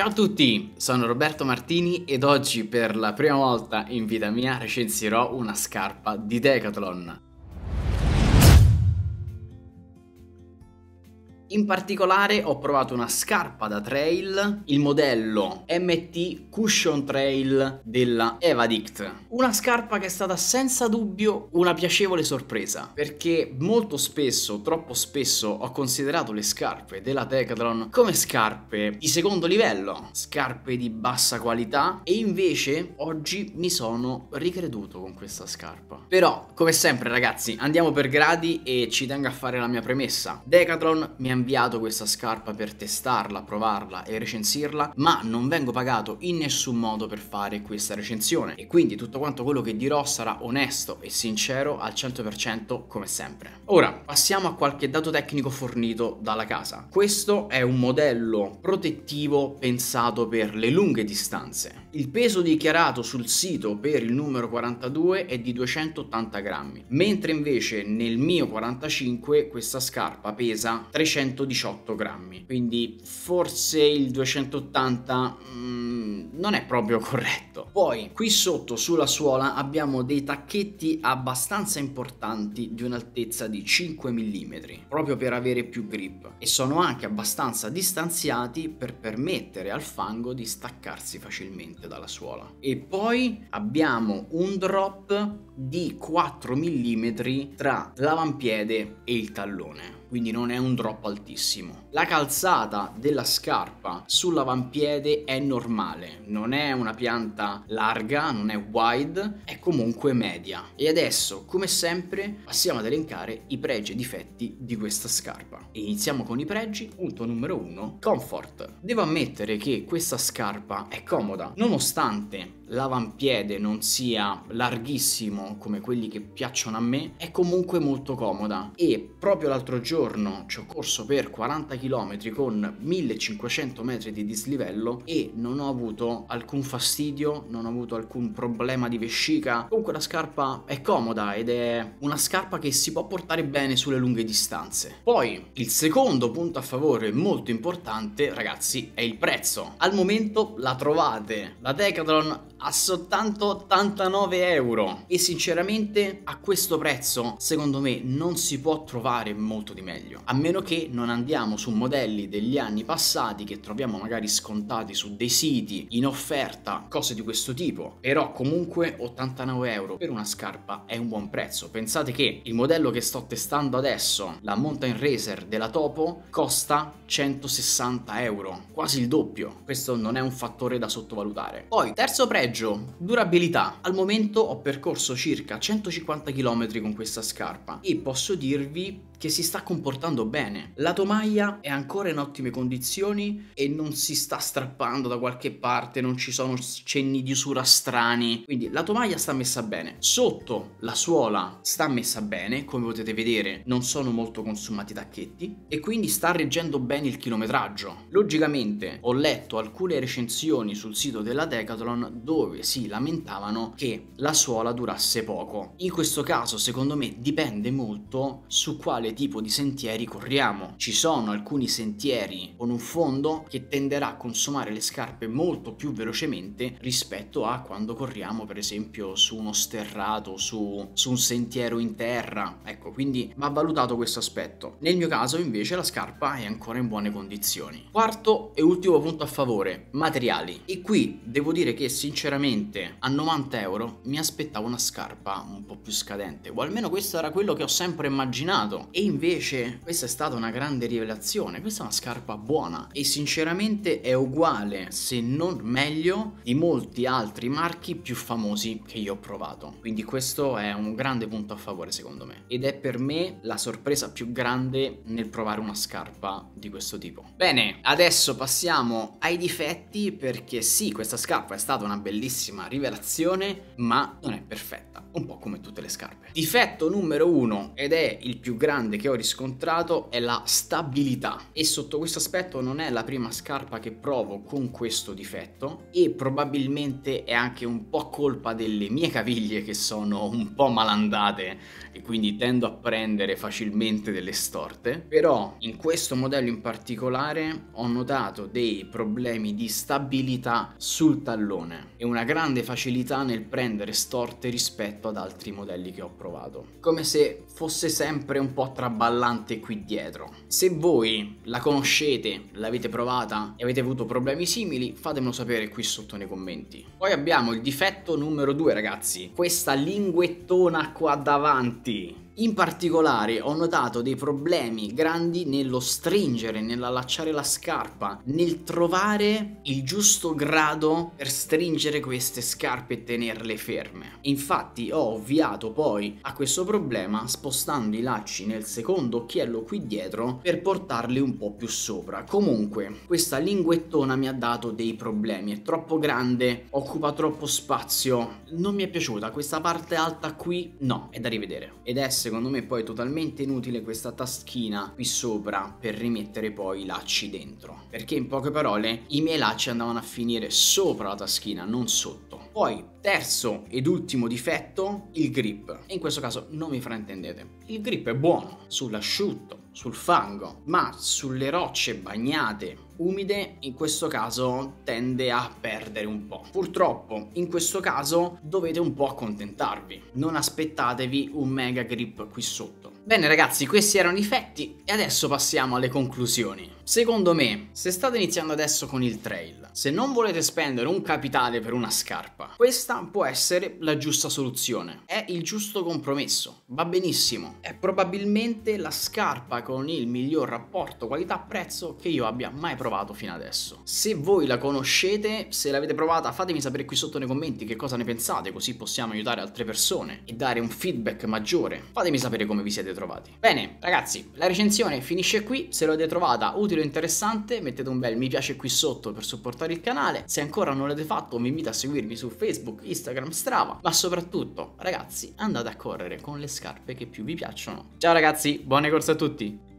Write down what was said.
Ciao a tutti, sono Roberto Martini ed oggi per la prima volta in vita mia recensirò una scarpa di Decathlon. In particolare ho provato una scarpa da trail, il modello MT Cushion Trail della Evadict. Una scarpa che è stata senza dubbio una piacevole sorpresa, perché molto spesso, troppo spesso, ho considerato le scarpe della Decathlon come scarpe di secondo livello, scarpe di bassa qualità e invece oggi mi sono ricreduto con questa scarpa. Però, come sempre ragazzi, andiamo per gradi e ci tengo a fare la mia premessa. Decathlon mi ha cambiato questa scarpa per testarla, provarla e recensirla, ma non vengo pagato in nessun modo per fare questa recensione e quindi tutto quanto quello che dirò sarà onesto e sincero al 100% come sempre. Ora, passiamo a qualche dato tecnico fornito dalla casa. Questo è un modello protettivo pensato per le lunghe distanze. Il peso dichiarato sul sito per il numero 42 è di 280 grammi, mentre invece nel mio 45 questa scarpa pesa 300 218 grammi, quindi forse il 280 mm, non è proprio corretto. Poi qui sotto sulla suola abbiamo dei tacchetti abbastanza importanti di un'altezza di 5 mm, proprio per avere più grip e sono anche abbastanza distanziati per permettere al fango di staccarsi facilmente dalla suola. E poi abbiamo un drop di 4 mm tra l'avampiede e il tallone quindi non è un drop altissimo. La calzata della scarpa sull'avampiede è normale, non è una pianta larga, non è wide, è comunque media. E adesso, come sempre, passiamo ad elencare i pregi e difetti di questa scarpa. iniziamo con i pregi, punto numero 1, comfort. Devo ammettere che questa scarpa è comoda, nonostante l'avampiede non sia larghissimo come quelli che piacciono a me, è comunque molto comoda. E proprio l'altro giorno ci ho corso per 40 km con 1500 metri di dislivello e non ho avuto alcun fastidio, non ho avuto alcun problema di vescica. Comunque la scarpa è comoda ed è una scarpa che si può portare bene sulle lunghe distanze. Poi il secondo punto a favore molto importante, ragazzi, è il prezzo. Al momento la trovate. La Decathlon a soltanto 89 euro e sinceramente a questo prezzo secondo me non si può trovare molto di meglio a meno che non andiamo su modelli degli anni passati che troviamo magari scontati su dei siti in offerta cose di questo tipo però comunque 89 euro per una scarpa è un buon prezzo pensate che il modello che sto testando adesso la mountain racer della topo costa 160 euro quasi il doppio questo non è un fattore da sottovalutare poi terzo prezzo Punteggio, durabilità. Al momento ho percorso circa 150 km con questa scarpa e posso dirvi che si sta comportando bene. La tomaia è ancora in ottime condizioni e non si sta strappando da qualche parte, non ci sono cenni di usura strani. Quindi la tomaia sta messa bene. Sotto la suola sta messa bene, come potete vedere non sono molto consumati i tacchetti e quindi sta reggendo bene il chilometraggio. Logicamente ho letto alcune recensioni sul sito della Decathlon dove si lamentavano che la suola durasse poco. In questo caso secondo me dipende molto su quale quale tipo di sentieri corriamo. Ci sono alcuni sentieri con un fondo che tenderà a consumare le scarpe molto più velocemente rispetto a quando corriamo per esempio su uno sterrato, su, su un sentiero in terra. Ecco, quindi va valutato questo aspetto. Nel mio caso invece la scarpa è ancora in buone condizioni. Quarto e ultimo punto a favore, materiali. E qui devo dire che sinceramente a 90 euro mi aspettavo una scarpa un po' più scadente, o almeno questo era quello che ho sempre immaginato. E e invece questa è stata una grande rivelazione, questa è una scarpa buona e sinceramente è uguale, se non meglio, di molti altri marchi più famosi che io ho provato. Quindi questo è un grande punto a favore secondo me ed è per me la sorpresa più grande nel provare una scarpa di questo tipo. Bene, adesso passiamo ai difetti perché sì, questa scarpa è stata una bellissima rivelazione ma non è perfetta un po' come tutte le scarpe. Difetto numero uno, ed è il più grande che ho riscontrato, è la stabilità. E sotto questo aspetto non è la prima scarpa che provo con questo difetto e probabilmente è anche un po' colpa delle mie caviglie che sono un po' malandate e quindi tendo a prendere facilmente delle storte. Però in questo modello in particolare ho notato dei problemi di stabilità sul tallone e una grande facilità nel prendere storte rispetto rispetto ad altri modelli che ho provato. Come se fosse sempre un po' traballante qui dietro. Se voi la conoscete, l'avete provata e avete avuto problemi simili, fatemelo sapere qui sotto nei commenti. Poi abbiamo il difetto numero 2 ragazzi, questa linguettona qua davanti. In particolare ho notato dei problemi grandi nello stringere, nell'allacciare la scarpa, nel trovare il giusto grado per stringere queste scarpe e tenerle ferme. Infatti ho ovviato poi a questo problema spostando i lacci nel secondo occhiello qui dietro per portarli un po' più sopra. Comunque questa linguettona mi ha dato dei problemi, è troppo grande, occupa troppo spazio, non mi è piaciuta questa parte alta qui, no, è da rivedere. Ed è secondo me poi è totalmente inutile questa taschina qui sopra per rimettere poi i lacci dentro. Perché in poche parole i miei lacci andavano a finire sopra la taschina, non sotto. Poi, terzo ed ultimo difetto, il grip. E in questo caso non mi fraintendete. Il grip è buono, sull'asciutto, sul fango, ma sulle rocce bagnate umide in questo caso tende a perdere un po'. Purtroppo in questo caso dovete un po' accontentarvi, non aspettatevi un mega grip qui sotto Bene ragazzi, questi erano i fatti e adesso passiamo alle conclusioni. Secondo me, se state iniziando adesso con il trail, se non volete spendere un capitale per una scarpa, questa può essere la giusta soluzione. È il giusto compromesso, va benissimo. È probabilmente la scarpa con il miglior rapporto qualità-prezzo che io abbia mai provato fino adesso. Se voi la conoscete, se l'avete provata, fatemi sapere qui sotto nei commenti che cosa ne pensate, così possiamo aiutare altre persone e dare un feedback maggiore. Fatemi sapere come vi siete siete trovati. Bene, ragazzi, la recensione finisce qui. Se l'avete trovata utile o interessante, mettete un bel mi piace qui sotto per supportare il canale. Se ancora non l'avete fatto, vi invito a seguirmi su Facebook, Instagram, Strava. Ma soprattutto, ragazzi, andate a correre con le scarpe che più vi piacciono. Ciao ragazzi, buone corse a tutti!